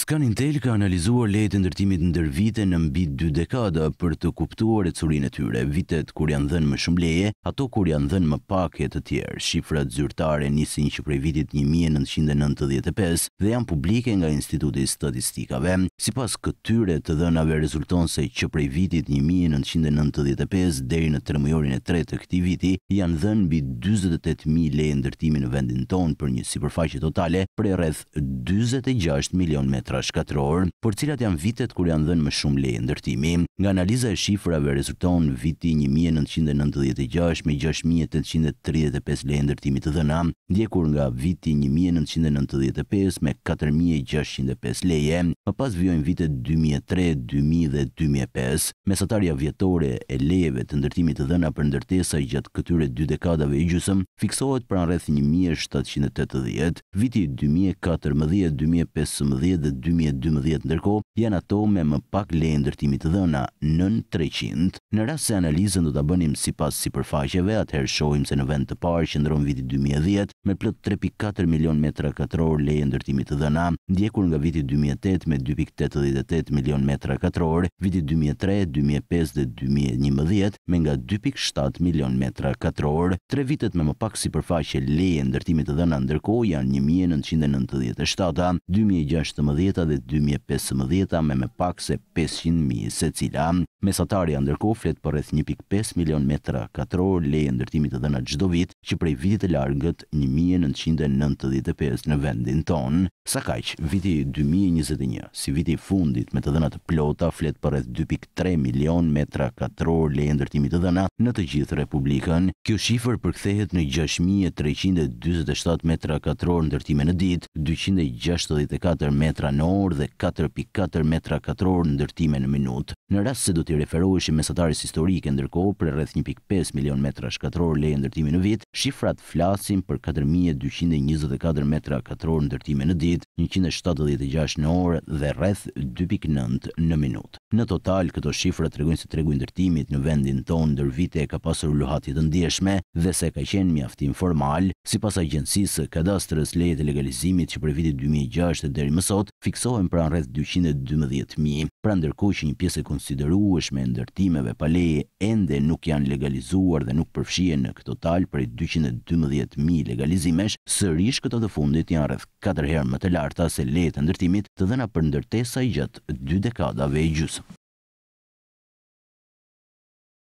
Scan Intel ka analizuar lejet e ndërtimit ndër vite në mbi 2 dekada për të kuptuar ecurinë e tyre, vitet kur janë dhënë më shumë leje, ato kur janë dhënë më pak e të tjerë. Shifrat zyrtare nisin që prej vitit 1995 dhe janë publike nga Instituti i Statistikave. Sipas këtyre të dhënave rezulton se që prej vitit 1995 deri në tremujorin e tretë të këtij viti janë dhënë mbi 48000 leje ndërtimi në vendin tonë për një sipërfaqe totale prej rreth 46 milion metra shkatror, por cilat janë vitet kur janë dhënë më shumë lejë ndërtimi. Nga analiza e shifrave rezulton viti 1996 me 6835 leje ndërtimi të dhena, ndjekur nga viti 1995 me 4605 leje. Më pas vjojnë vitet 2003, 2000 dhe 2005. Mesatarja vjetore e lejeve të ndërtimi të dhëna për ndërtesa gjatë këtyre dy dekadave i gjusëm, fiksohet pranë rreth 1780. Viti 2014, 2015 dhe 2012, ndërko janë ato me më pak lejë ndërtimit dhëna në në 300. Në rrasë se analizën do të bënim si pas si përfaqeve, atëherë shojmë se në vend të parë që ndronë viti 2010 me plët 3.4 milion metra katror lejë ndërtimit dhëna, ndjekur nga viti 2008 me 2.88 milion metra katror, viti 2003, 2005 dhe 2011 me nga 2.7 milion metra katror. tre vitet me më pak si përfaqe lejë ndërtimit dhëna ndërko janë 1997, 2016 2010 dhe 2015 me me pak se 500.000, se cila mesatarja ndërko flet për rreth 1.5 milion metra katror leje ndërtimit edhe në gjdo vit, që prej vitit e largët 1995 në vendin ton, sa kaq viti 2021, si viti fundit me të dhënat plota flet për rreth 2.3 milion metra katror leje ndërtimi të dhëna në të gjithë Republikën. Kjo shifër përkthehet në 6347 metra katror ndërtime në ditë, 264 metra në orë dhe 4.4 metra katror ndërtime në minutë. Në rast se do të referoheshim mesatarës historike ndërkohë për rreth 1.5 milion metra katror leje ndërtimi në vit Shifrat flasin për 4224 metra katror në dërtime në dit, 176 në orë dhe rreth 2.9 në minutë. Në total, këto shifra të regojnë se të regojnë dërtimit në vendin tonë dër vite ka pasur luhatit të ndjeshme dhe se ka qenë mjaftim formal, si pas agjensisë kadastrës leje e legalizimit që për vitit 2006 dhe dheri mësot, fiksohen pra në rreth 212.000, pra ndërko që një pjesë e konsiderueshme ndërtimeve pa leje ende nuk janë legalizuar dhe nuk përfshien në këto tal për i 212.000 legalizimesh, sërish këto të fundit janë rreth 4 herë më të lartë karta se lejet e ndërtimit të dhëna për ndërtesa i gjatë dy dekadave e gjusëm.